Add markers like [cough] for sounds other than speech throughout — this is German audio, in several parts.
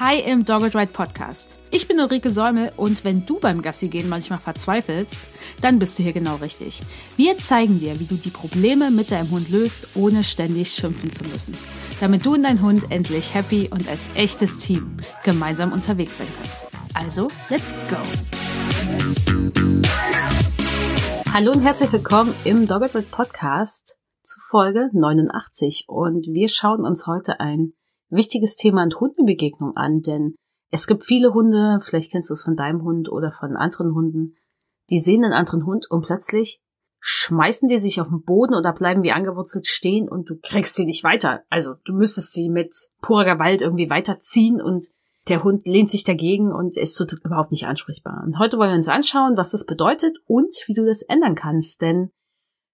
Hi im Dogged Ride Podcast. Ich bin Ulrike Säumel und wenn du beim Gassi gehen manchmal verzweifelst, dann bist du hier genau richtig. Wir zeigen dir, wie du die Probleme mit deinem Hund löst, ohne ständig schimpfen zu müssen. Damit du und dein Hund endlich happy und als echtes Team gemeinsam unterwegs sein kannst. Also, let's go! Hallo und herzlich willkommen im Dogged Ride Podcast zu Folge 89 und wir schauen uns heute ein wichtiges Thema in Hundenbegegnung an, denn es gibt viele Hunde, vielleicht kennst du es von deinem Hund oder von anderen Hunden, die sehen einen anderen Hund und plötzlich schmeißen die sich auf den Boden oder bleiben wie angewurzelt stehen und du kriegst sie nicht weiter. Also du müsstest sie mit purer Gewalt irgendwie weiterziehen und der Hund lehnt sich dagegen und ist so überhaupt nicht ansprechbar. Und heute wollen wir uns anschauen, was das bedeutet und wie du das ändern kannst, denn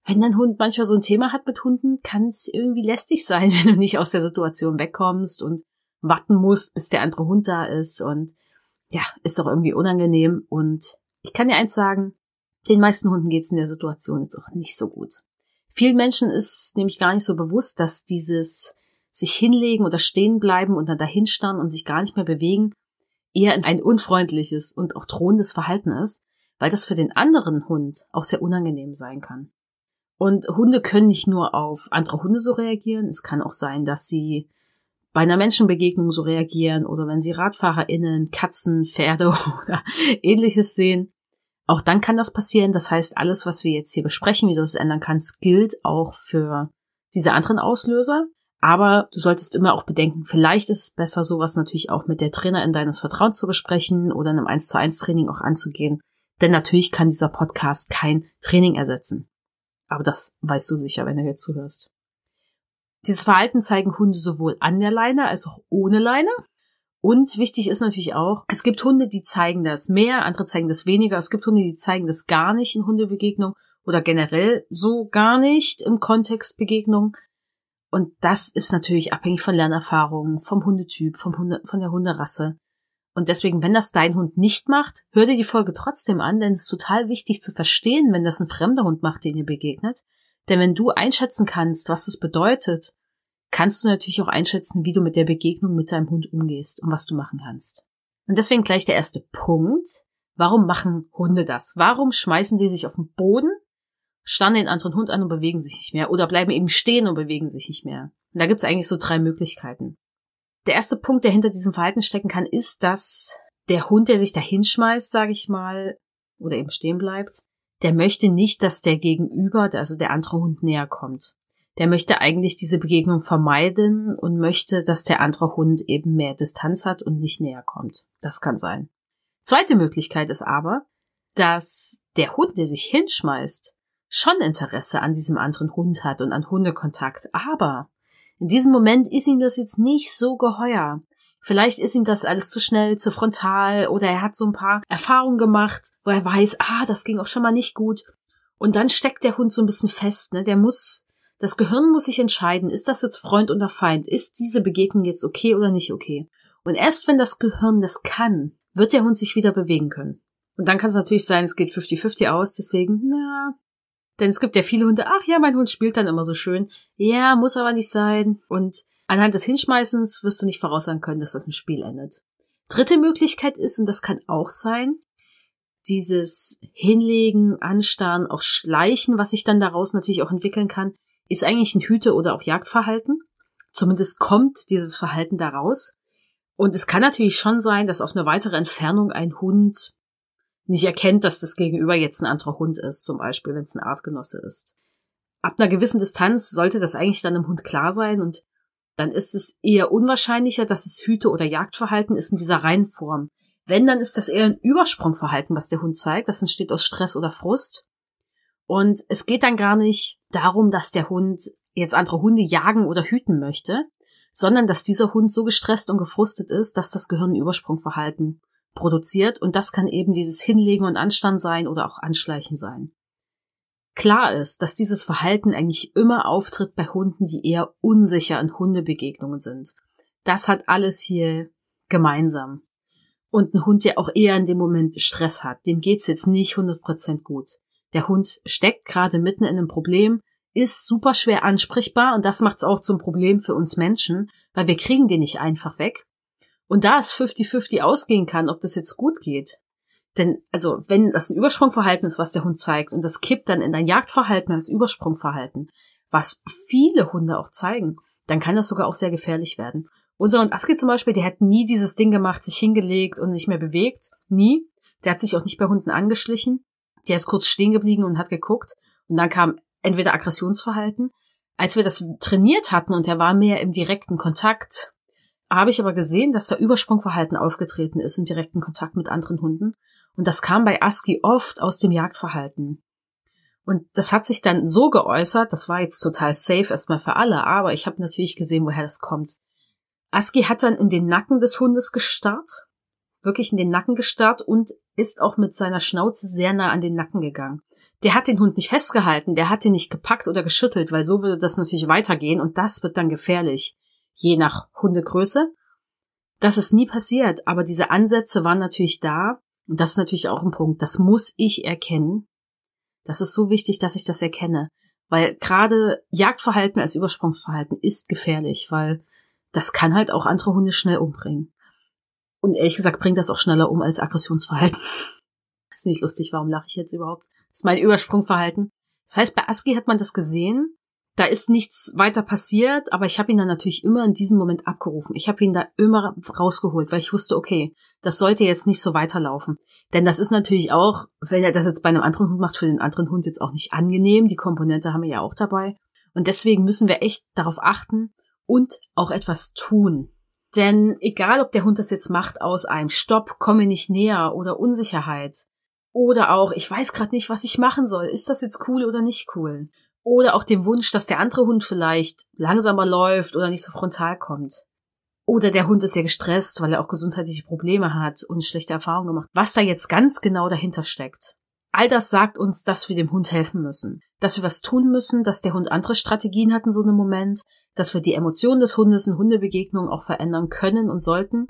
wenn dein Hund manchmal so ein Thema hat mit Hunden, kann es irgendwie lästig sein, [laughs] wenn du nicht aus der Situation wegkommst und warten musst, bis der andere Hund da ist und ja, ist doch irgendwie unangenehm und ich kann dir eins sagen, den meisten Hunden geht's in der Situation jetzt auch nicht so gut. Vielen Menschen ist nämlich gar nicht so bewusst, dass dieses sich hinlegen oder stehen bleiben und dann dahinstarren und sich gar nicht mehr bewegen eher ein unfreundliches und auch drohendes Verhalten ist, weil das für den anderen Hund auch sehr unangenehm sein kann. Und Hunde können nicht nur auf andere Hunde so reagieren. Es kann auch sein, dass sie bei einer Menschenbegegnung so reagieren oder wenn sie RadfahrerInnen, Katzen, Pferde [laughs] oder ähnliches sehen. Auch dann kann das passieren. Das heißt, alles, was wir jetzt hier besprechen, wie du das ändern kannst, gilt auch für diese anderen Auslöser. Aber du solltest immer auch bedenken, vielleicht ist es besser, sowas natürlich auch mit der Trainerin deines Vertrauens zu besprechen oder in einem 1 zu 1 Training auch anzugehen. Denn natürlich kann dieser Podcast kein Training ersetzen. Aber das weißt du sicher, wenn du jetzt zuhörst. Dieses Verhalten zeigen Hunde sowohl an der Leine als auch ohne Leine. Und wichtig ist natürlich auch, es gibt Hunde, die zeigen das mehr, andere zeigen das weniger. Es gibt Hunde, die zeigen das gar nicht in Hundebegegnung oder generell so gar nicht im Kontext Begegnung. Und das ist natürlich abhängig von Lernerfahrungen, vom Hundetyp, vom Hunde, von der Hunderasse. Und deswegen, wenn das dein Hund nicht macht, hör dir die Folge trotzdem an, denn es ist total wichtig zu verstehen, wenn das ein fremder Hund macht, den ihr begegnet. Denn wenn du einschätzen kannst, was das bedeutet, kannst du natürlich auch einschätzen, wie du mit der Begegnung mit deinem Hund umgehst und was du machen kannst. Und deswegen gleich der erste Punkt. Warum machen Hunde das? Warum schmeißen die sich auf den Boden, starren den anderen Hund an und bewegen sich nicht mehr? Oder bleiben eben stehen und bewegen sich nicht mehr? Und da gibt's eigentlich so drei Möglichkeiten. Der erste Punkt, der hinter diesem Verhalten stecken kann, ist, dass der Hund, der sich da hinschmeißt, sage ich mal, oder eben stehen bleibt, der möchte nicht, dass der Gegenüber, also der andere Hund näher kommt. Der möchte eigentlich diese Begegnung vermeiden und möchte, dass der andere Hund eben mehr Distanz hat und nicht näher kommt. Das kann sein. Zweite Möglichkeit ist aber, dass der Hund, der sich hinschmeißt, schon Interesse an diesem anderen Hund hat und an Hundekontakt, aber in diesem Moment ist ihm das jetzt nicht so geheuer. Vielleicht ist ihm das alles zu schnell, zu frontal oder er hat so ein paar Erfahrungen gemacht, wo er weiß, ah, das ging auch schon mal nicht gut. Und dann steckt der Hund so ein bisschen fest, ne? Der muss, das Gehirn muss sich entscheiden, ist das jetzt Freund oder Feind? Ist diese Begegnung jetzt okay oder nicht okay? Und erst wenn das Gehirn das kann, wird der Hund sich wieder bewegen können. Und dann kann es natürlich sein, es geht 50-50 aus, deswegen, na, denn es gibt ja viele Hunde, ach ja, mein Hund spielt dann immer so schön. Ja, muss aber nicht sein. Und anhand des Hinschmeißens wirst du nicht voraussagen können, dass das ein Spiel endet. Dritte Möglichkeit ist, und das kann auch sein, dieses Hinlegen, Anstarren, auch Schleichen, was sich dann daraus natürlich auch entwickeln kann, ist eigentlich ein Hüte- oder auch Jagdverhalten. Zumindest kommt dieses Verhalten daraus. Und es kann natürlich schon sein, dass auf eine weitere Entfernung ein Hund nicht erkennt, dass das Gegenüber jetzt ein anderer Hund ist, zum Beispiel, wenn es ein Artgenosse ist. Ab einer gewissen Distanz sollte das eigentlich dann im Hund klar sein und dann ist es eher unwahrscheinlicher, dass es Hüte- oder Jagdverhalten ist in dieser Reihenform. Wenn, dann ist das eher ein Übersprungverhalten, was der Hund zeigt. Das entsteht aus Stress oder Frust. Und es geht dann gar nicht darum, dass der Hund jetzt andere Hunde jagen oder hüten möchte, sondern dass dieser Hund so gestresst und gefrustet ist, dass das Gehirn Übersprungverhalten produziert und das kann eben dieses Hinlegen und Anstand sein oder auch Anschleichen sein. Klar ist, dass dieses Verhalten eigentlich immer auftritt bei Hunden, die eher unsicher in Hundebegegnungen sind. Das hat alles hier gemeinsam. Und ein Hund, der auch eher in dem Moment Stress hat, dem geht's jetzt nicht 100% gut. Der Hund steckt gerade mitten in einem Problem, ist super schwer ansprechbar und das macht's auch zum Problem für uns Menschen, weil wir kriegen den nicht einfach weg und da es 50-50 ausgehen kann, ob das jetzt gut geht, denn, also, wenn das ein Übersprungverhalten ist, was der Hund zeigt, und das kippt dann in ein Jagdverhalten als Übersprungverhalten, was viele Hunde auch zeigen, dann kann das sogar auch sehr gefährlich werden. Unser Hund Aski zum Beispiel, der hat nie dieses Ding gemacht, sich hingelegt und nicht mehr bewegt. Nie. Der hat sich auch nicht bei Hunden angeschlichen. Der ist kurz stehen geblieben und hat geguckt. Und dann kam entweder Aggressionsverhalten. Als wir das trainiert hatten und er war mehr im direkten Kontakt habe ich aber gesehen, dass da Übersprungverhalten aufgetreten ist im direkten Kontakt mit anderen Hunden. Und das kam bei Aski oft aus dem Jagdverhalten. Und das hat sich dann so geäußert, das war jetzt total safe erstmal für alle, aber ich habe natürlich gesehen, woher das kommt. Aski hat dann in den Nacken des Hundes gestarrt, wirklich in den Nacken gestarrt und ist auch mit seiner Schnauze sehr nah an den Nacken gegangen. Der hat den Hund nicht festgehalten, der hat ihn nicht gepackt oder geschüttelt, weil so würde das natürlich weitergehen und das wird dann gefährlich je nach Hundegröße. Das ist nie passiert, aber diese Ansätze waren natürlich da. Und das ist natürlich auch ein Punkt. Das muss ich erkennen. Das ist so wichtig, dass ich das erkenne. Weil gerade Jagdverhalten als Übersprungsverhalten ist gefährlich, weil das kann halt auch andere Hunde schnell umbringen. Und ehrlich gesagt bringt das auch schneller um als Aggressionsverhalten. [laughs] ist nicht lustig, warum lache ich jetzt überhaupt? Das ist mein Übersprungverhalten. Das heißt, bei ASCII hat man das gesehen da ist nichts weiter passiert, aber ich habe ihn dann natürlich immer in diesem Moment abgerufen. Ich habe ihn da immer rausgeholt, weil ich wusste, okay, das sollte jetzt nicht so weiterlaufen. Denn das ist natürlich auch, wenn er das jetzt bei einem anderen Hund macht, für den anderen Hund jetzt auch nicht angenehm. Die Komponente haben wir ja auch dabei. Und deswegen müssen wir echt darauf achten und auch etwas tun. Denn egal, ob der Hund das jetzt macht aus einem Stopp, komme nicht näher oder Unsicherheit, oder auch, ich weiß gerade nicht, was ich machen soll. Ist das jetzt cool oder nicht cool? Oder auch dem Wunsch, dass der andere Hund vielleicht langsamer läuft oder nicht so frontal kommt. Oder der Hund ist ja gestresst, weil er auch gesundheitliche Probleme hat und schlechte Erfahrungen gemacht. Was da jetzt ganz genau dahinter steckt. All das sagt uns, dass wir dem Hund helfen müssen, dass wir was tun müssen, dass der Hund andere Strategien hat in so einem Moment, dass wir die Emotionen des Hundes in Hundebegegnungen auch verändern können und sollten,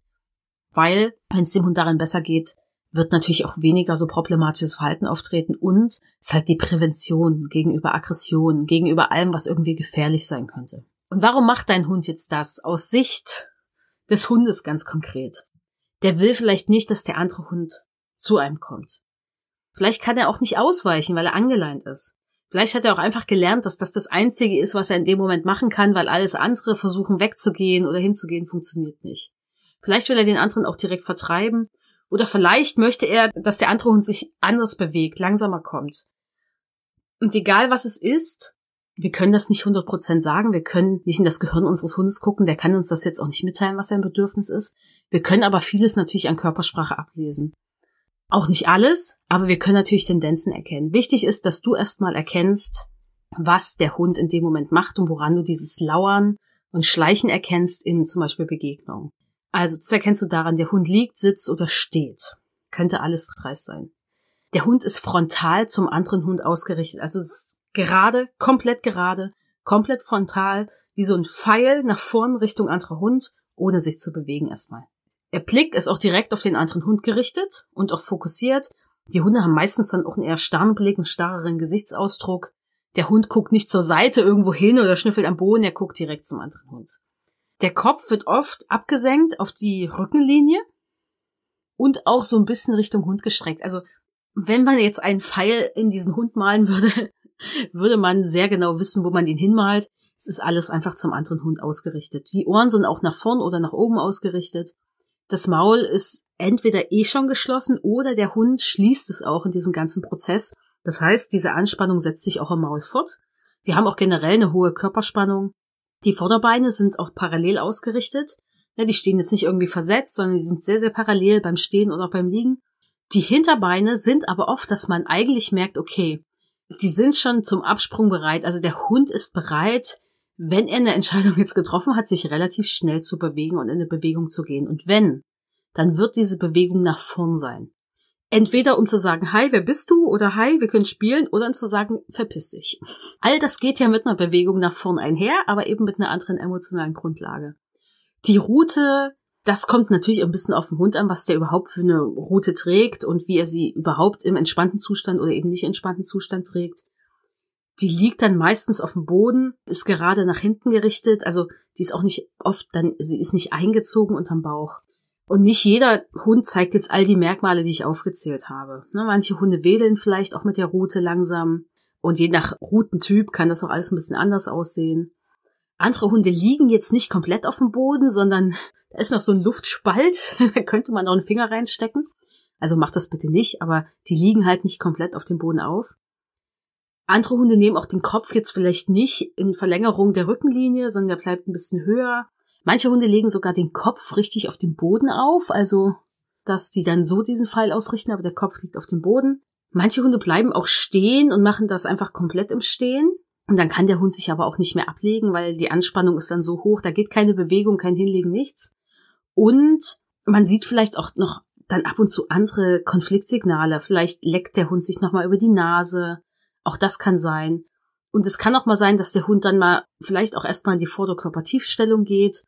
weil, wenn es dem Hund darin besser geht, wird natürlich auch weniger so problematisches Verhalten auftreten und es ist halt die Prävention gegenüber Aggressionen, gegenüber allem, was irgendwie gefährlich sein könnte. Und warum macht dein Hund jetzt das? Aus Sicht des Hundes ganz konkret. Der will vielleicht nicht, dass der andere Hund zu einem kommt. Vielleicht kann er auch nicht ausweichen, weil er angeleint ist. Vielleicht hat er auch einfach gelernt, dass das das Einzige ist, was er in dem Moment machen kann, weil alles andere versuchen wegzugehen oder hinzugehen funktioniert nicht. Vielleicht will er den anderen auch direkt vertreiben oder vielleicht möchte er, dass der andere Hund sich anders bewegt, langsamer kommt. Und egal was es ist, wir können das nicht 100% sagen, wir können nicht in das Gehirn unseres Hundes gucken, der kann uns das jetzt auch nicht mitteilen, was sein Bedürfnis ist. Wir können aber vieles natürlich an Körpersprache ablesen. Auch nicht alles, aber wir können natürlich Tendenzen erkennen. Wichtig ist, dass du erstmal erkennst, was der Hund in dem Moment macht und woran du dieses Lauern und Schleichen erkennst in zum Beispiel Begegnungen. Also das erkennst du daran, der Hund liegt, sitzt oder steht. Könnte alles dreist sein. Der Hund ist frontal zum anderen Hund ausgerichtet. Also es ist gerade, komplett gerade, komplett frontal, wie so ein Pfeil nach vorn Richtung anderer Hund, ohne sich zu bewegen erstmal. Der Blick ist auch direkt auf den anderen Hund gerichtet und auch fokussiert. Die Hunde haben meistens dann auch einen eher starren Blick, einen starreren Gesichtsausdruck. Der Hund guckt nicht zur Seite irgendwo hin oder schnüffelt am Boden, er guckt direkt zum anderen Hund. Der Kopf wird oft abgesenkt auf die Rückenlinie und auch so ein bisschen Richtung Hund gestreckt. Also wenn man jetzt einen Pfeil in diesen Hund malen würde, [laughs] würde man sehr genau wissen, wo man ihn hinmalt. Es ist alles einfach zum anderen Hund ausgerichtet. Die Ohren sind auch nach vorn oder nach oben ausgerichtet. Das Maul ist entweder eh schon geschlossen oder der Hund schließt es auch in diesem ganzen Prozess. Das heißt, diese Anspannung setzt sich auch im Maul fort. Wir haben auch generell eine hohe Körperspannung. Die Vorderbeine sind auch parallel ausgerichtet. Ja, die stehen jetzt nicht irgendwie versetzt, sondern die sind sehr, sehr parallel beim Stehen und auch beim Liegen. Die Hinterbeine sind aber oft, dass man eigentlich merkt, okay, die sind schon zum Absprung bereit. Also der Hund ist bereit, wenn er eine Entscheidung jetzt getroffen hat, sich relativ schnell zu bewegen und in eine Bewegung zu gehen. Und wenn, dann wird diese Bewegung nach vorn sein. Entweder um zu sagen, hi, wer bist du? Oder hi, wir können spielen. Oder um zu sagen, verpiss dich. [laughs] All das geht ja mit einer Bewegung nach vorn einher, aber eben mit einer anderen emotionalen Grundlage. Die Route, das kommt natürlich ein bisschen auf den Hund an, was der überhaupt für eine Route trägt und wie er sie überhaupt im entspannten Zustand oder eben nicht entspannten Zustand trägt. Die liegt dann meistens auf dem Boden, ist gerade nach hinten gerichtet, also die ist auch nicht oft dann, sie ist nicht eingezogen unterm Bauch. Und nicht jeder Hund zeigt jetzt all die Merkmale, die ich aufgezählt habe. Ne, manche Hunde wedeln vielleicht auch mit der Rute langsam. Und je nach Routentyp kann das auch alles ein bisschen anders aussehen. Andere Hunde liegen jetzt nicht komplett auf dem Boden, sondern da ist noch so ein Luftspalt. [laughs] da könnte man auch einen Finger reinstecken. Also macht das bitte nicht, aber die liegen halt nicht komplett auf dem Boden auf. Andere Hunde nehmen auch den Kopf jetzt vielleicht nicht in Verlängerung der Rückenlinie, sondern der bleibt ein bisschen höher. Manche Hunde legen sogar den Kopf richtig auf den Boden auf, also dass die dann so diesen Pfeil ausrichten, aber der Kopf liegt auf dem Boden. Manche Hunde bleiben auch stehen und machen das einfach komplett im Stehen. Und dann kann der Hund sich aber auch nicht mehr ablegen, weil die Anspannung ist dann so hoch, da geht keine Bewegung, kein Hinlegen, nichts. Und man sieht vielleicht auch noch dann ab und zu andere Konfliktsignale. Vielleicht leckt der Hund sich nochmal über die Nase. Auch das kann sein. Und es kann auch mal sein, dass der Hund dann mal vielleicht auch erstmal in die Vorderkörpertiefstellung geht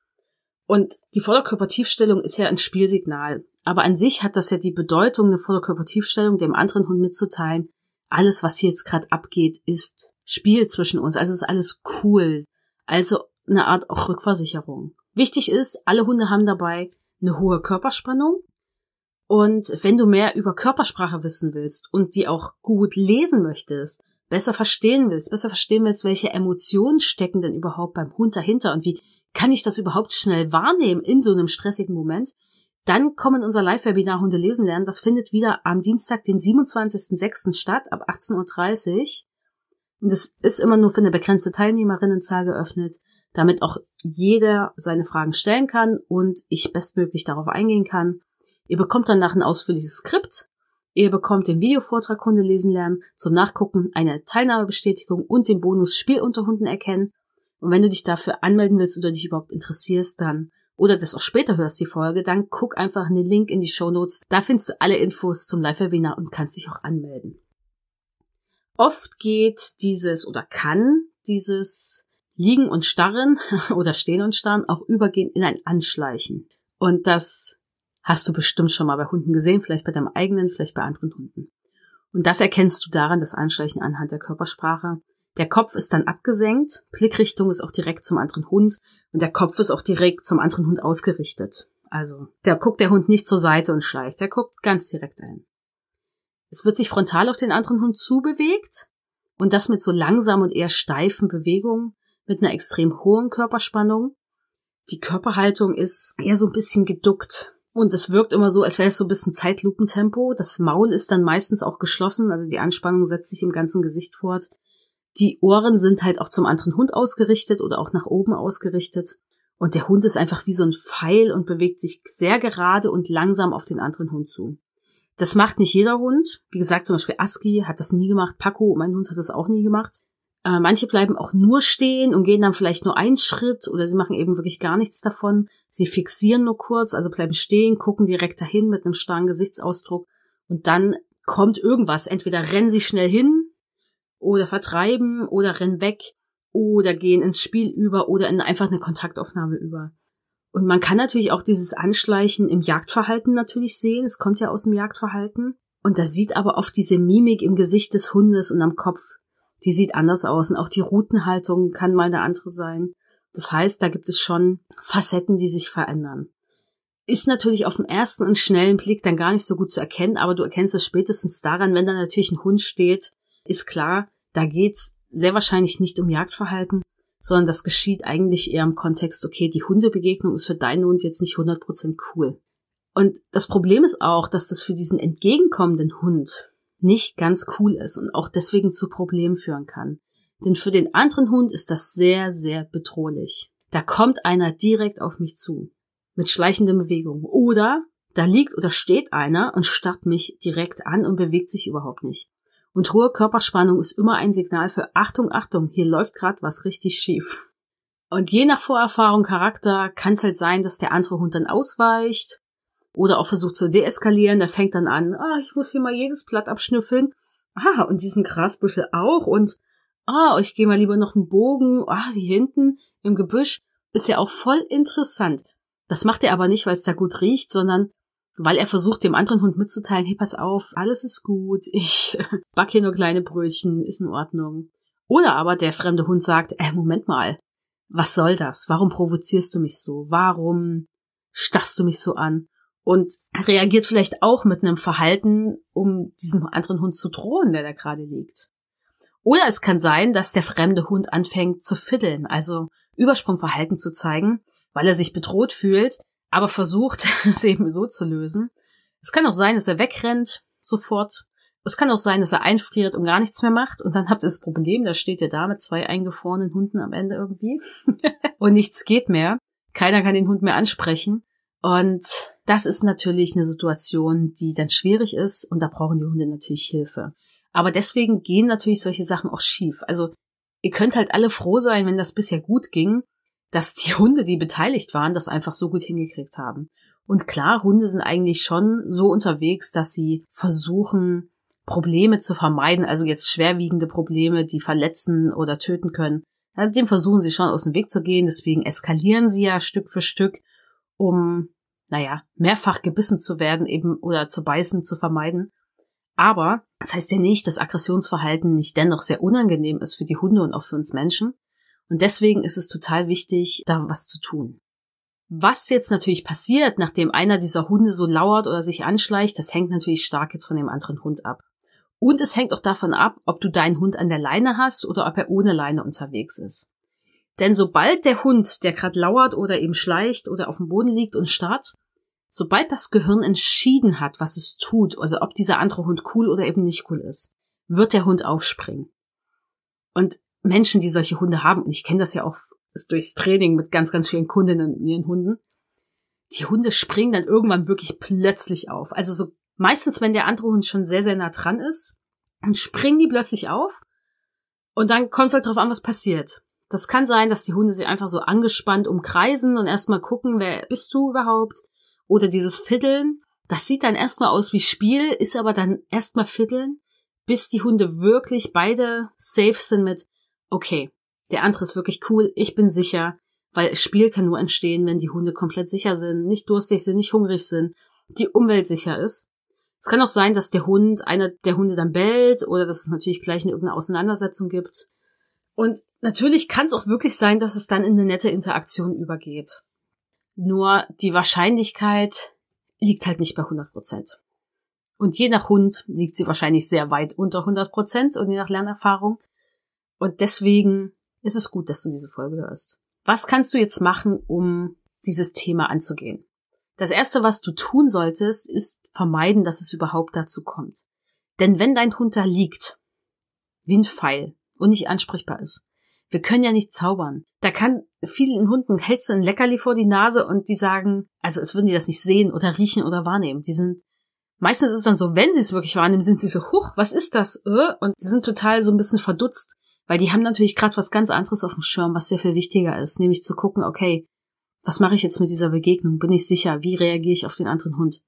und die Vorderkörpertiefstellung ist ja ein Spielsignal. Aber an sich hat das ja die Bedeutung, eine Vorderkörpertiefstellung dem anderen Hund mitzuteilen, alles, was hier jetzt gerade abgeht, ist Spiel zwischen uns. Also ist alles cool. Also eine Art auch Rückversicherung. Wichtig ist, alle Hunde haben dabei eine hohe Körperspannung. Und wenn du mehr über Körpersprache wissen willst und die auch gut lesen möchtest, besser verstehen willst, besser verstehen willst, welche Emotionen stecken denn überhaupt beim Hund dahinter und wie kann ich das überhaupt schnell wahrnehmen in so einem stressigen Moment? Dann kommen unser Live-Webinar Hunde lesen lernen. Das findet wieder am Dienstag, den 27.06. statt, ab 18.30 Uhr. Und das ist immer nur für eine begrenzte Teilnehmerinnenzahl geöffnet, damit auch jeder seine Fragen stellen kann und ich bestmöglich darauf eingehen kann. Ihr bekommt danach ein ausführliches Skript. Ihr bekommt den Videovortrag Hunde lesen lernen, zum Nachgucken eine Teilnahmebestätigung und den Bonus Spiel unter Hunden erkennen. Und wenn du dich dafür anmelden willst oder dich überhaupt interessierst, dann oder das auch später hörst, die Folge, dann guck einfach in den Link in die Show Notes. Da findest du alle Infos zum Live-Webinar und kannst dich auch anmelden. Oft geht dieses oder kann dieses Liegen und Starren [laughs] oder Stehen und Starren auch übergehen in ein Anschleichen. Und das hast du bestimmt schon mal bei Hunden gesehen, vielleicht bei deinem eigenen, vielleicht bei anderen Hunden. Und das erkennst du daran, das Anschleichen anhand der Körpersprache, der Kopf ist dann abgesenkt, Blickrichtung ist auch direkt zum anderen Hund und der Kopf ist auch direkt zum anderen Hund ausgerichtet. Also, da guckt der Hund nicht zur Seite und schleicht, der guckt ganz direkt ein. Es wird sich frontal auf den anderen Hund zubewegt und das mit so langsamen und eher steifen Bewegungen, mit einer extrem hohen Körperspannung. Die Körperhaltung ist eher so ein bisschen geduckt, und es wirkt immer so, als wäre es so ein bisschen Zeitlupentempo. Das Maul ist dann meistens auch geschlossen, also die Anspannung setzt sich im ganzen Gesicht fort. Die Ohren sind halt auch zum anderen Hund ausgerichtet oder auch nach oben ausgerichtet. Und der Hund ist einfach wie so ein Pfeil und bewegt sich sehr gerade und langsam auf den anderen Hund zu. Das macht nicht jeder Hund. Wie gesagt, zum Beispiel Aski hat das nie gemacht. Paco, mein Hund, hat das auch nie gemacht. Äh, manche bleiben auch nur stehen und gehen dann vielleicht nur einen Schritt oder sie machen eben wirklich gar nichts davon. Sie fixieren nur kurz, also bleiben stehen, gucken direkt dahin mit einem starren Gesichtsausdruck und dann kommt irgendwas. Entweder rennen sie schnell hin oder vertreiben oder rennen weg oder gehen ins Spiel über oder in einfach eine Kontaktaufnahme über. Und man kann natürlich auch dieses Anschleichen im Jagdverhalten natürlich sehen. Es kommt ja aus dem Jagdverhalten. Und da sieht aber oft diese Mimik im Gesicht des Hundes und am Kopf, die sieht anders aus. Und auch die Routenhaltung kann mal eine andere sein. Das heißt, da gibt es schon Facetten, die sich verändern. Ist natürlich auf dem ersten und schnellen Blick dann gar nicht so gut zu erkennen, aber du erkennst es spätestens daran, wenn da natürlich ein Hund steht, ist klar, da geht's sehr wahrscheinlich nicht um Jagdverhalten, sondern das geschieht eigentlich eher im Kontext, okay, die Hundebegegnung ist für deinen Hund jetzt nicht 100% cool. Und das Problem ist auch, dass das für diesen entgegenkommenden Hund nicht ganz cool ist und auch deswegen zu Problemen führen kann. Denn für den anderen Hund ist das sehr, sehr bedrohlich. Da kommt einer direkt auf mich zu. Mit schleichenden Bewegungen. Oder da liegt oder steht einer und starrt mich direkt an und bewegt sich überhaupt nicht. Und hohe Körperspannung ist immer ein Signal für Achtung, Achtung, hier läuft gerade was richtig schief. Und je nach Vorerfahrung, Charakter kann es halt sein, dass der andere Hund dann ausweicht oder auch versucht zu deeskalieren. Der fängt dann an, ah, ich muss hier mal jedes Blatt abschnüffeln. Ah, und diesen Grasbüschel auch. Und ah, ich gehe mal lieber noch einen Bogen. Ah, hier hinten im Gebüsch ist ja auch voll interessant. Das macht er aber nicht, weil es da gut riecht, sondern weil er versucht, dem anderen Hund mitzuteilen, hey, pass auf, alles ist gut, [laughs] ich back hier nur kleine Brötchen, ist in Ordnung. Oder aber der fremde Hund sagt, äh, Moment mal, was soll das? Warum provozierst du mich so? Warum starrst du mich so an? Und reagiert vielleicht auch mit einem Verhalten, um diesem anderen Hund zu drohen, der da gerade liegt. Oder es kann sein, dass der fremde Hund anfängt zu fiddeln, also Übersprungverhalten zu zeigen, weil er sich bedroht fühlt, aber versucht [laughs] es eben so zu lösen. Es kann auch sein, dass er wegrennt sofort. Es kann auch sein, dass er einfriert und gar nichts mehr macht. Und dann habt ihr das Problem, da steht ihr da mit zwei eingefrorenen Hunden am Ende irgendwie. [laughs] und nichts geht mehr. Keiner kann den Hund mehr ansprechen. Und das ist natürlich eine Situation, die dann schwierig ist. Und da brauchen die Hunde natürlich Hilfe. Aber deswegen gehen natürlich solche Sachen auch schief. Also ihr könnt halt alle froh sein, wenn das bisher gut ging dass die [laughs] Hunde, die beteiligt waren, das einfach so gut hingekriegt haben. Und klar, Hunde sind eigentlich schon so unterwegs, dass sie versuchen, Probleme zu vermeiden, also jetzt schwerwiegende Probleme, die verletzen oder töten können. dem versuchen sie schon aus dem Weg zu gehen, deswegen eskalieren sie ja Stück für Stück, um, naja, mehrfach gebissen zu werden eben oder zu beißen zu vermeiden. Aber das heißt ja nicht, dass Aggressionsverhalten nicht dennoch sehr unangenehm ist für die Hunde und auch für uns Menschen. Und deswegen ist es total wichtig, da was zu tun. Was jetzt natürlich passiert, nachdem einer dieser Hunde so lauert oder sich anschleicht, das hängt natürlich stark jetzt von dem anderen Hund ab. Und es hängt auch davon ab, ob du deinen Hund an der Leine hast oder ob er ohne Leine unterwegs ist. Denn sobald der Hund, der gerade lauert oder eben schleicht oder auf dem Boden liegt und starrt, sobald das Gehirn entschieden hat, was es tut, also ob dieser andere Hund cool oder eben nicht cool ist, wird der Hund aufspringen. Und Menschen, die solche Hunde haben, und ich kenne das ja auch durchs Training mit ganz, ganz vielen Kundinnen und ihren Hunden, die Hunde springen dann irgendwann wirklich plötzlich auf. Also so meistens, wenn der andere Hund schon sehr, sehr nah dran ist, dann springen die plötzlich auf und dann kommt es halt drauf an, was passiert. Das kann sein, dass die Hunde sich einfach so angespannt umkreisen und erstmal gucken, wer bist du überhaupt? Oder dieses Fiddeln. Das sieht dann erstmal aus wie Spiel, ist aber dann erstmal Fiddeln, bis die Hunde wirklich beide safe sind mit, okay, der andere ist wirklich cool, ich bin sicher, weil Spiel kann nur entstehen, wenn die Hunde komplett sicher sind, nicht durstig sind, nicht hungrig sind, die Umwelt sicher ist. Es kann auch sein, dass der Hund, einer der Hunde dann bellt oder dass es natürlich gleich eine irgendeine Auseinandersetzung gibt. Und natürlich kann es auch wirklich sein, dass es dann in eine nette Interaktion übergeht. Nur die Wahrscheinlichkeit liegt halt nicht bei 100 Und je nach Hund liegt sie wahrscheinlich sehr weit unter 100 und je nach Lernerfahrung und deswegen ist es gut, dass du diese Folge hörst. Was kannst du jetzt machen, um dieses Thema anzugehen? Das erste, was du tun solltest, ist vermeiden, dass es überhaupt dazu kommt. Denn wenn dein Hund da liegt, wie ein Pfeil und nicht ansprechbar ist, wir können ja nicht zaubern. Da kann vielen Hunden hältst du ein Leckerli vor die Nase und die sagen, also es würden die das nicht sehen oder riechen oder wahrnehmen. Die sind meistens ist es dann so, wenn sie es wirklich wahrnehmen, sind sie so, huch, was ist das? Äh? Und sie sind total so ein bisschen verdutzt. Weil die haben natürlich gerade was ganz anderes auf dem Schirm, was sehr viel wichtiger ist, nämlich zu gucken, okay, was mache ich jetzt mit dieser Begegnung? Bin ich sicher? Wie reagiere ich auf den anderen Hund?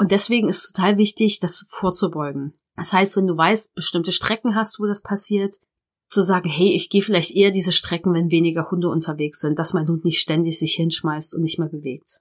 Und deswegen ist total wichtig, das vorzubeugen. Das heißt, wenn du weißt, bestimmte Strecken hast, wo das passiert, zu sagen, hey, ich gehe vielleicht eher diese Strecken, wenn weniger Hunde unterwegs sind, dass mein Hund nicht ständig sich hinschmeißt und nicht mehr bewegt.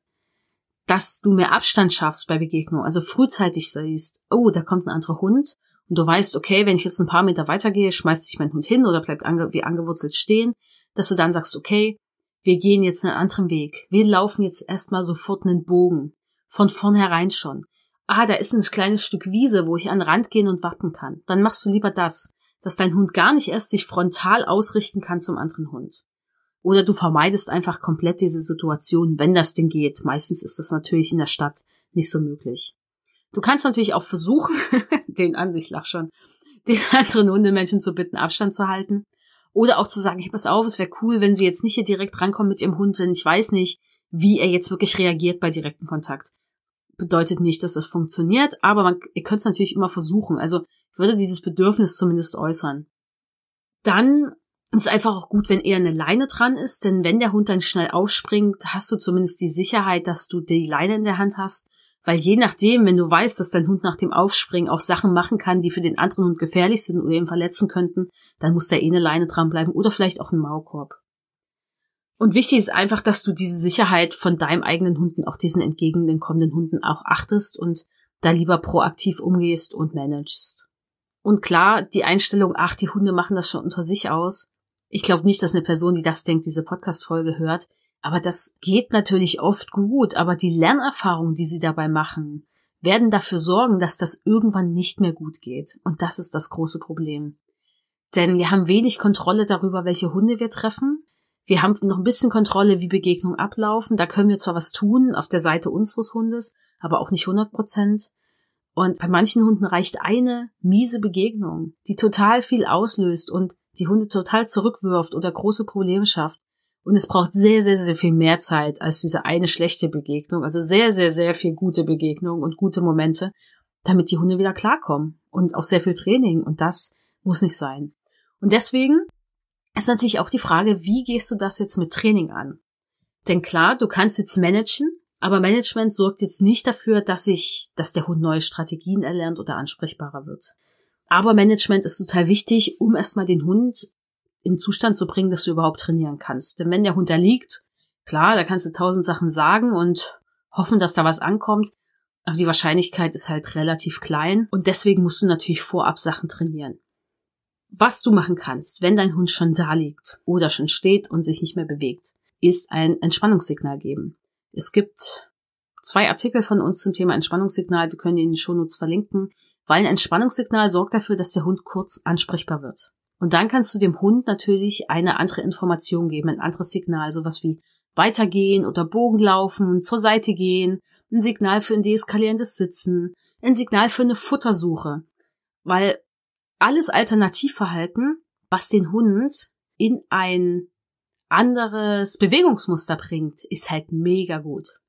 Dass du mehr Abstand schaffst bei Begegnung, also frühzeitig siehst, oh, da kommt ein anderer Hund und du weißt, okay, wenn ich jetzt ein paar Meter weitergehe, schmeißt sich mein Hund hin oder bleibt ange wie angewurzelt stehen, dass du dann sagst, okay, wir gehen jetzt einen anderen Weg. Wir laufen jetzt erstmal sofort einen Bogen. Von vornherein schon. Ah, da ist ein kleines Stück Wiese, wo ich an den Rand gehen und warten kann. Dann machst du lieber das, dass dein Hund gar nicht erst sich frontal ausrichten kann zum anderen Hund. Oder du vermeidest einfach komplett diese Situation, wenn das denn geht. Meistens ist das natürlich in der Stadt nicht so möglich. Du kannst natürlich auch versuchen, [laughs] den an, ich lach schon, den anderen Hundemenschen zu bitten, Abstand zu halten. Oder auch zu sagen, hey, pass auf, es wäre cool, wenn sie jetzt nicht hier direkt rankommen mit ihrem Hund, denn ich weiß nicht, wie er jetzt wirklich reagiert bei direktem Kontakt. Bedeutet nicht, dass das funktioniert, aber man, ihr könnt es natürlich immer versuchen. Also ich würde dieses Bedürfnis zumindest äußern. Dann ist es einfach auch gut, wenn eher eine Leine dran ist, denn wenn der Hund dann schnell aufspringt, hast du zumindest die Sicherheit, dass du die Leine in der Hand hast weil je nachdem, wenn du weißt, dass dein Hund nach dem Aufspringen auch Sachen machen kann, die für den anderen Hund gefährlich sind oder ihn verletzen könnten, dann muss da eh eine Leine dranbleiben oder vielleicht auch ein Maulkorb. Und wichtig ist einfach, dass du diese Sicherheit von deinem eigenen Hunden, auch diesen kommenden Hunden auch achtest und da lieber proaktiv umgehst und managst. Und klar, die Einstellung, ach, die Hunde machen das schon unter sich aus. Ich glaube nicht, dass eine Person, die das denkt, diese Podcast-Folge hört. Aber das geht natürlich oft gut, aber die Lernerfahrungen, die sie dabei machen, werden dafür sorgen, dass das irgendwann nicht mehr gut geht. Und das ist das große Problem. Denn wir haben wenig Kontrolle darüber, welche Hunde wir treffen. Wir haben noch ein bisschen Kontrolle, wie Begegnungen ablaufen. Da können wir zwar was tun auf der Seite unseres Hundes, aber auch nicht 100 Prozent. Und bei manchen Hunden reicht eine miese Begegnung, die total viel auslöst und die Hunde total zurückwirft oder große Probleme schafft. Und es braucht sehr, sehr, sehr viel mehr Zeit als diese eine schlechte Begegnung. Also sehr, sehr, sehr viel gute Begegnung und gute Momente, damit die Hunde wieder klarkommen. Und auch sehr viel Training. Und das muss nicht sein. Und deswegen ist natürlich auch die Frage, wie gehst du das jetzt mit Training an? Denn klar, du kannst jetzt managen, aber Management sorgt jetzt nicht dafür, dass sich, dass der Hund neue Strategien erlernt oder ansprechbarer wird. Aber Management ist total wichtig, um erstmal den Hund in Zustand zu bringen, dass du überhaupt trainieren kannst. Denn wenn der Hund da liegt, klar, da kannst du tausend Sachen sagen und hoffen, dass da was ankommt. Aber die Wahrscheinlichkeit ist halt relativ klein und deswegen musst du natürlich vorab Sachen trainieren. Was du machen kannst, wenn dein Hund schon da liegt oder schon steht und sich nicht mehr bewegt, ist ein Entspannungssignal geben. Es gibt zwei Artikel von uns zum Thema Entspannungssignal. Wir können ihn in den Shownotes verlinken, weil ein Entspannungssignal sorgt dafür, dass der Hund kurz ansprechbar wird. Und dann kannst du dem Hund natürlich eine andere Information geben, ein anderes Signal, sowas wie weitergehen oder Bogen laufen, zur Seite gehen, ein Signal für ein deeskalierendes Sitzen, ein Signal für eine Futtersuche. Weil alles Alternativverhalten, was den Hund in ein anderes Bewegungsmuster bringt, ist halt mega gut.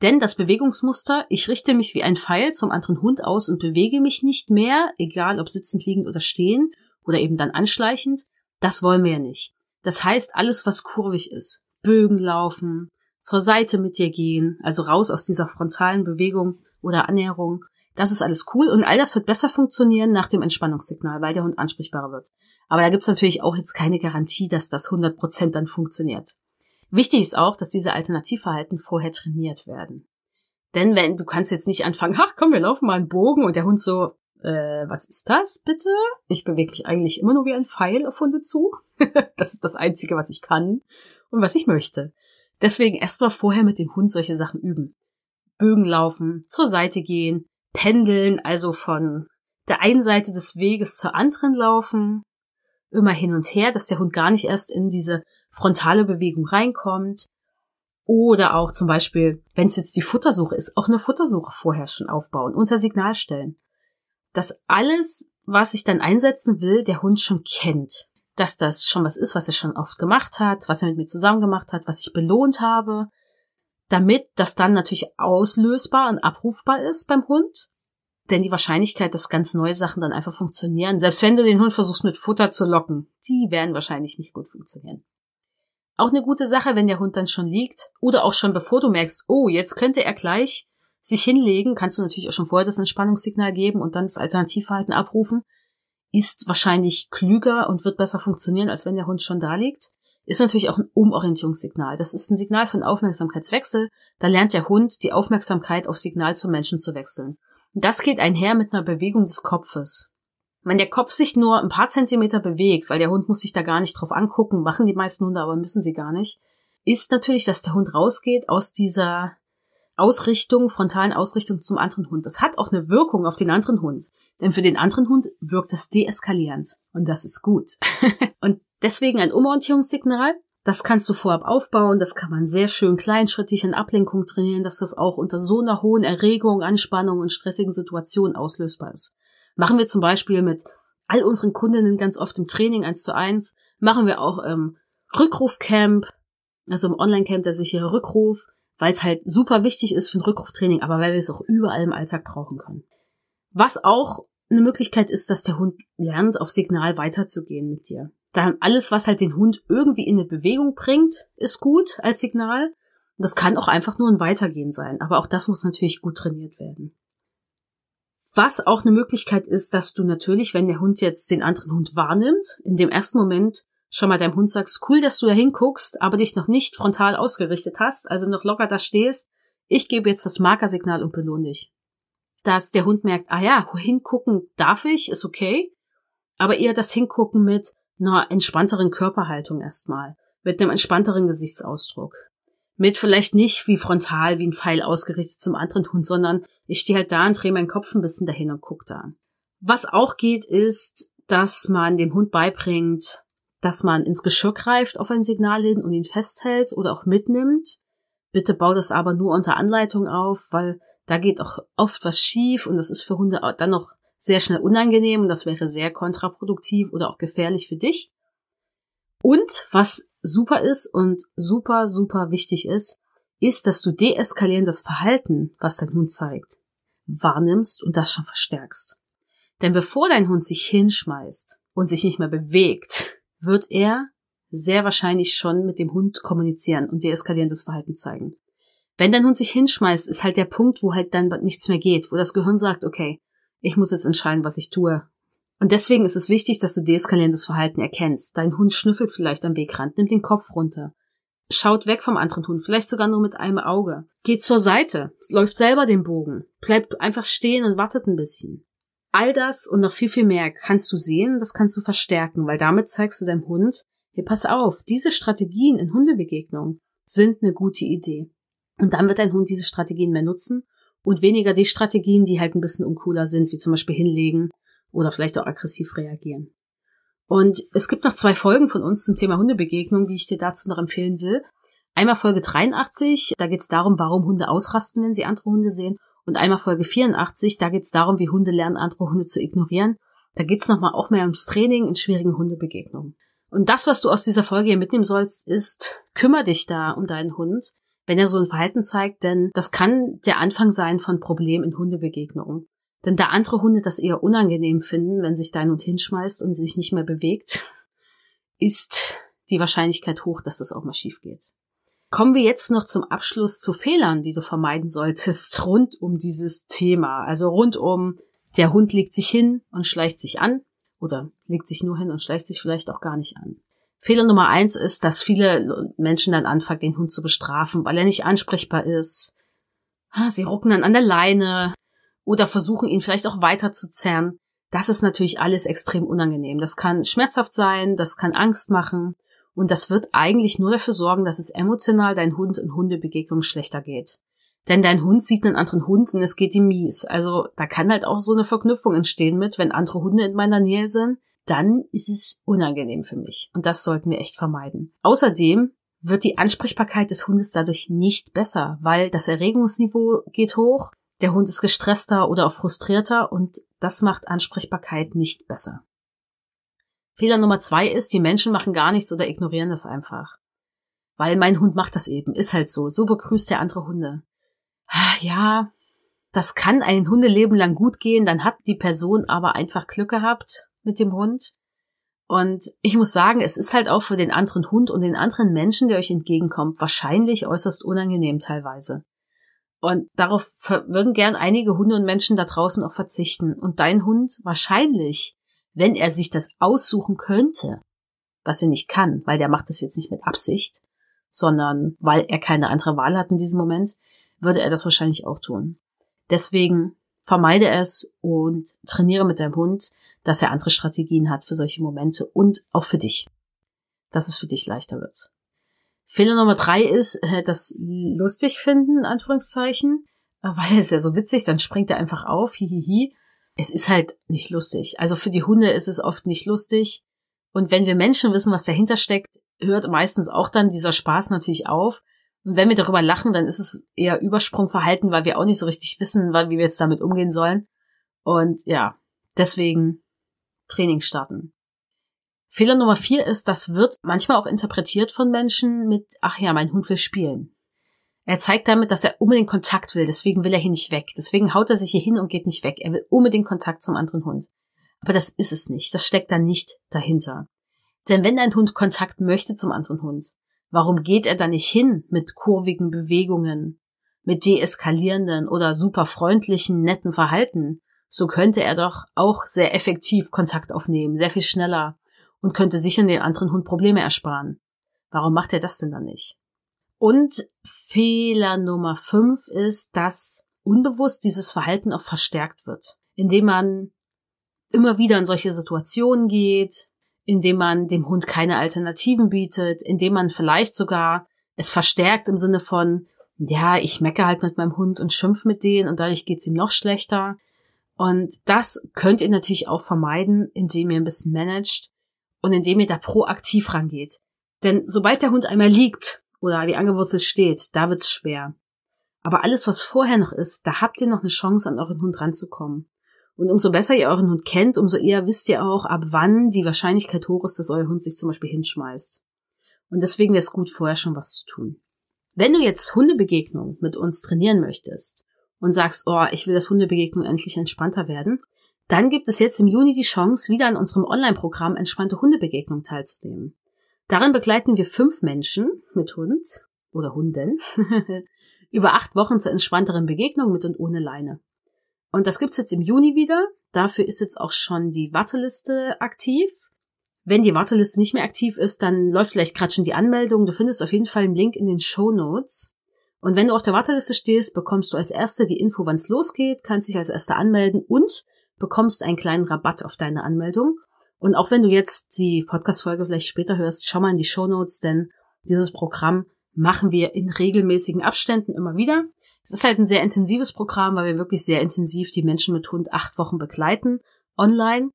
Denn das Bewegungsmuster, ich richte mich wie ein Pfeil zum anderen Hund aus und bewege mich nicht mehr, egal ob sitzend, liegend oder stehen, oder eben dann anschleichend. Das wollen wir ja nicht. Das heißt, alles, was kurvig ist, Bögen laufen, zur Seite mit dir gehen, also raus aus dieser frontalen Bewegung oder Annäherung, das ist alles cool und all das wird besser funktionieren nach dem Entspannungssignal, weil der Hund ansprechbarer wird. Aber da gibt's natürlich auch jetzt keine Garantie, dass das 100% dann funktioniert. Wichtig ist auch, dass diese Alternativverhalten vorher trainiert werden. Denn wenn du kannst jetzt nicht anfangen, ach [laughs] komm, wir laufen mal einen Bogen und der Hund so, äh, was ist das bitte? Ich bewege mich eigentlich immer nur wie ein Pfeil auf Hunde zu. [laughs] das ist das Einzige, was ich kann und was ich möchte. Deswegen erstmal vorher mit dem Hund solche Sachen üben. Bögen laufen, zur Seite gehen, pendeln, also von der einen Seite des Weges zur anderen laufen, immer hin und her, dass der Hund gar nicht erst in diese frontale Bewegung reinkommt. Oder auch zum Beispiel, wenn es jetzt die Futtersuche ist, auch eine Futtersuche vorher schon aufbauen, unter Signal stellen dass alles, was ich dann einsetzen will, der Hund schon kennt. Dass das schon was ist, was er schon oft gemacht hat, was er mit mir zusammen gemacht hat, was ich belohnt habe, damit das dann natürlich auslösbar und abrufbar ist beim Hund. Denn die Wahrscheinlichkeit, dass ganz neue Sachen dann einfach funktionieren, selbst wenn du den Hund versuchst mit Futter zu locken, die werden wahrscheinlich nicht gut funktionieren. Auch eine gute Sache, wenn der Hund dann schon liegt oder auch schon bevor du merkst, oh, jetzt könnte er gleich sich hinlegen, kannst du natürlich auch schon vorher das Entspannungssignal geben und dann das Alternativverhalten abrufen, ist wahrscheinlich klüger und wird besser funktionieren, als wenn der Hund schon da liegt. Ist natürlich auch ein Umorientierungssignal. Das ist ein Signal für einen Aufmerksamkeitswechsel. Da lernt der Hund, die Aufmerksamkeit auf Signal zum Menschen zu wechseln. Und das geht einher mit einer Bewegung des Kopfes. Wenn der Kopf sich nur ein paar Zentimeter bewegt, weil der Hund muss sich da gar nicht drauf angucken, machen die meisten Hunde aber müssen sie gar nicht, ist natürlich, dass der Hund rausgeht aus dieser Ausrichtung, frontalen Ausrichtung zum anderen Hund. Das hat auch eine Wirkung auf den anderen Hund. Denn für den anderen Hund wirkt das deeskalierend. Und das ist gut. [laughs] und deswegen ein Umorientierungssignal. Das kannst du vorab aufbauen. Das kann man sehr schön kleinschrittig in Ablenkung trainieren, dass das auch unter so einer hohen Erregung, Anspannung und stressigen Situation auslösbar ist. Machen wir zum Beispiel mit all unseren Kundinnen ganz oft im Training eins zu eins. Machen wir auch im Rückrufcamp, also im Onlinecamp, dass ich ihre Rückruf weil es halt super wichtig ist für ein Rückruftraining, aber weil wir es auch überall im Alltag brauchen können. Was auch eine Möglichkeit ist, dass der Hund lernt, auf Signal weiterzugehen mit dir. Dann alles, was halt den Hund irgendwie in eine Bewegung bringt, ist gut als Signal. Das kann auch einfach nur ein Weitergehen sein, aber auch das muss natürlich gut trainiert werden. Was auch eine Möglichkeit ist, dass du natürlich, wenn der Hund jetzt den anderen Hund wahrnimmt, in dem ersten Moment schon mal deinem Hund sagst, cool, dass du da hinguckst, aber dich noch nicht frontal ausgerichtet hast, also noch locker da stehst, ich gebe jetzt das Markersignal und belohne dich. Dass der Hund merkt, ah ja, hingucken darf ich, ist okay, aber eher das Hingucken mit einer entspannteren Körperhaltung erstmal, mit einem entspannteren Gesichtsausdruck. Mit vielleicht nicht wie frontal, wie ein Pfeil ausgerichtet zum anderen Hund, sondern ich stehe halt da und drehe meinen Kopf ein bisschen dahin und gucke da. Was auch geht, ist, dass man dem Hund beibringt, dass man ins Geschirr greift auf ein Signal hin und ihn festhält oder auch mitnimmt. Bitte bau das aber nur unter Anleitung auf, weil da geht auch oft was schief und das ist für Hunde dann noch sehr schnell unangenehm und das wäre sehr kontraproduktiv oder auch gefährlich für dich. Und was super ist und super, super wichtig ist, ist, dass du deeskalierendes Verhalten, was dein Hund zeigt, wahrnimmst und das schon verstärkst. Denn bevor dein Hund sich hinschmeißt und sich nicht mehr bewegt, wird er sehr wahrscheinlich schon mit dem Hund kommunizieren und deeskalierendes Verhalten zeigen. Wenn dein Hund sich hinschmeißt, ist halt der Punkt, wo halt dann nichts mehr geht, wo das Gehirn sagt, okay, ich muss jetzt entscheiden, was ich tue. Und deswegen ist es wichtig, dass du deeskalierendes Verhalten erkennst. Dein Hund schnüffelt vielleicht am Wegrand, nimmt den Kopf runter, schaut weg vom anderen Hund, vielleicht sogar nur mit einem Auge, geht zur Seite, läuft selber den Bogen, bleibt einfach stehen und wartet ein bisschen. All das und noch viel, viel mehr kannst du sehen, das kannst du verstärken, weil damit zeigst du deinem Hund, hey, pass auf, diese Strategien in Hundebegegnungen sind eine gute Idee. Und dann wird dein Hund diese Strategien mehr nutzen und weniger die Strategien, die halt ein bisschen uncooler sind, wie zum Beispiel hinlegen oder vielleicht auch aggressiv reagieren. Und es gibt noch zwei Folgen von uns zum Thema Hundebegegnung, die ich dir dazu noch empfehlen will. Einmal Folge 83, da geht es darum, warum Hunde ausrasten, wenn sie andere Hunde sehen und einmal Folge 84, da geht es darum, wie Hunde lernen, andere Hunde zu ignorieren. Da geht es nochmal auch mehr ums Training in schwierigen Hundebegegnungen. Und das, was du aus dieser Folge hier mitnehmen sollst, ist, kümmere dich da um deinen Hund, wenn er so ein Verhalten zeigt, denn das kann der Anfang sein von Problemen in Hundebegegnungen. Denn da andere Hunde das eher unangenehm finden, wenn sich dein Hund hinschmeißt und sich nicht mehr bewegt, ist die Wahrscheinlichkeit hoch, dass das auch mal schief geht. Kommen wir jetzt noch zum Abschluss zu Fehlern, die du vermeiden solltest [laughs] rund um dieses Thema. Also rund um der Hund legt sich hin und schleicht sich an oder legt sich nur hin und schleicht sich vielleicht auch gar nicht an. Fehler Nummer eins ist, dass viele Menschen dann anfangen, den Hund zu bestrafen, weil er nicht ansprechbar ist. Ah, sie rucken dann an der Leine oder versuchen ihn vielleicht auch weiter zu zerren. Das ist natürlich alles extrem unangenehm. Das kann schmerzhaft sein, das kann Angst machen und das wird eigentlich nur dafür sorgen, dass es emotional dein Hund in Hundebegegnungen schlechter geht. Denn dein Hund sieht einen anderen Hund und es geht ihm mies. Also da kann halt auch so eine Verknüpfung entstehen mit, wenn andere Hunde in meiner Nähe sind, dann ist es unangenehm für mich. Und das sollten wir echt vermeiden. Außerdem wird die Ansprechbarkeit des Hundes dadurch nicht besser, weil das Erregungsniveau geht hoch, der Hund ist gestresster oder auch frustrierter und das macht Ansprechbarkeit nicht besser. Fehler Nummer zwei ist, die Menschen machen gar nichts oder ignorieren das einfach. Weil mein Hund macht das eben, ist halt so. So begrüßt er andere Hunde. Ach, ja, das kann ein Hundeleben lang gut gehen, dann hat die Person aber einfach Glück gehabt mit dem Hund. Und ich muss sagen, es ist halt auch für den anderen Hund und den anderen Menschen, der euch entgegenkommt, wahrscheinlich äußerst unangenehm teilweise. Und darauf würden gern einige Hunde und Menschen da draußen auch verzichten. Und dein Hund wahrscheinlich wenn er sich das aussuchen könnte, was er nicht kann, weil der macht das jetzt nicht mit Absicht, sondern weil er keine andere Wahl hat in diesem Moment, würde er das wahrscheinlich auch tun. Deswegen vermeide es und trainiere mit deinem Hund, dass er andere Strategien hat für solche Momente und auch für dich, dass es für dich leichter wird. Fehler Nummer drei ist, äh, das lustig finden, Anführungszeichen, äh, weil es ja so witzig, dann springt er einfach auf, hihihi, hi, hi, es ist halt nicht lustig. Also für die Hunde ist es oft nicht lustig. Und wenn wir Menschen wissen, was dahinter steckt, hört meistens auch dann dieser Spaß natürlich auf. Und wenn wir darüber lachen, dann ist es eher Übersprungverhalten, weil wir auch nicht so richtig wissen, wie wir jetzt damit umgehen sollen. Und ja, deswegen Training starten. Fehler Nummer vier ist, das wird manchmal auch interpretiert von Menschen mit, ach ja, mein Hund will spielen. Er zeigt damit, dass er unbedingt Kontakt will, deswegen will er hier nicht weg. Deswegen haut er sich hier hin und geht nicht weg. Er will unbedingt Kontakt zum anderen Hund. Aber das ist es nicht. Das steckt da nicht dahinter. Denn wenn ein Hund Kontakt möchte zum anderen Hund, warum geht er da nicht hin mit kurvigen Bewegungen, mit deeskalierenden oder super freundlichen, netten Verhalten? So könnte er doch auch sehr effektiv Kontakt aufnehmen, sehr viel schneller und könnte sich und den anderen Hund Probleme ersparen. Warum macht er das denn dann nicht? Und Fehler Nummer fünf ist, dass unbewusst dieses Verhalten auch verstärkt wird, indem man immer wieder in solche Situationen geht, indem man dem Hund keine Alternativen bietet, indem man vielleicht sogar es verstärkt im Sinne von, ja, ich mecke halt mit meinem Hund und schimpf mit denen und dadurch geht's ihm noch schlechter. Und das könnt ihr natürlich auch vermeiden, indem ihr ein bisschen managt und indem ihr da proaktiv rangeht. Denn sobald der Hund einmal liegt, oder wie angewurzelt steht, da wird's schwer. Aber alles, was vorher noch ist, da habt ihr noch eine Chance, an euren Hund ranzukommen. Und umso besser ihr euren Hund kennt, umso eher wisst ihr auch, ab wann die Wahrscheinlichkeit hoch ist, dass euer Hund sich zum Beispiel hinschmeißt. Und deswegen wäre es gut, vorher schon was zu tun. Wenn du jetzt Hundebegegnung mit uns trainieren möchtest und sagst, oh, ich will, dass Hundebegegnung endlich entspannter werden, dann gibt es jetzt im Juni die Chance, wieder an unserem Online-Programm Entspannte Hundebegegnung teilzunehmen. Darin begleiten wir fünf Menschen mit Hund oder Hunden [laughs] über acht Wochen zur entspannteren Begegnung mit und ohne Leine. Und das gibt's jetzt im Juni wieder. Dafür ist jetzt auch schon die Warteliste aktiv. Wenn die Warteliste nicht mehr aktiv ist, dann läuft vielleicht gerade schon die Anmeldung. Du findest auf jeden Fall einen Link in den Show Notes. Und wenn du auf der Warteliste stehst, bekommst du als Erster die Info, wann's losgeht, kannst dich als Erster anmelden und bekommst einen kleinen Rabatt auf deine Anmeldung. Und auch wenn du jetzt die Podcast-Folge vielleicht später hörst, schau mal in die Show Notes, denn dieses Programm machen wir in regelmäßigen Abständen immer wieder. Es ist halt ein sehr intensives Programm, weil wir wirklich sehr intensiv die Menschen mit Hund acht Wochen begleiten, online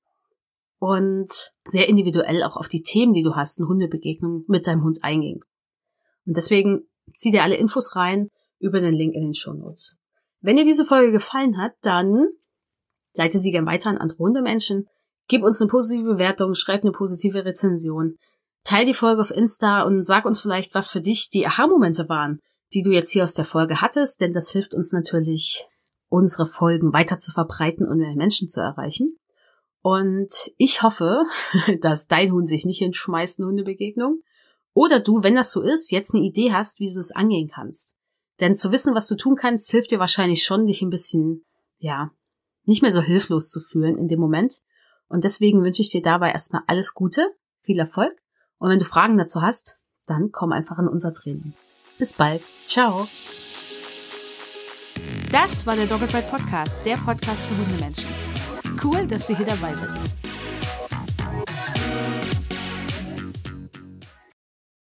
und sehr individuell auch auf die Themen, die du hast, in Hundebegegnung mit deinem Hund eingehen. Und deswegen zieh dir alle Infos rein über den Link in den Show Notes. Wenn dir diese Folge gefallen hat, dann leite sie gern weiter an andere Hundemenschen, Gib uns eine positive Bewertung, schreib eine positive Rezension. Teil die Folge auf Insta und sag uns vielleicht, was für dich die Aha-Momente waren, die du jetzt hier aus der Folge hattest, denn das hilft uns natürlich, unsere Folgen weiter zu verbreiten und mehr Menschen zu erreichen. Und ich hoffe, [laughs] dass dein Hund sich nicht hinschmeißt, eine Hundebegegnung. Oder du, wenn das so ist, jetzt eine Idee hast, wie du das angehen kannst. Denn zu wissen, was du tun kannst, hilft dir wahrscheinlich schon, dich ein bisschen, ja, nicht mehr so hilflos zu fühlen in dem Moment und deswegen wünsche ich dir dabei erstmal alles Gute, viel Erfolg. Und wenn du Fragen dazu hast, dann komm einfach in unser Training. Bis bald. Ciao. Das war der Doppelbreit Podcast, der Podcast für Hundemenschen. Cool, dass du hier dabei bist.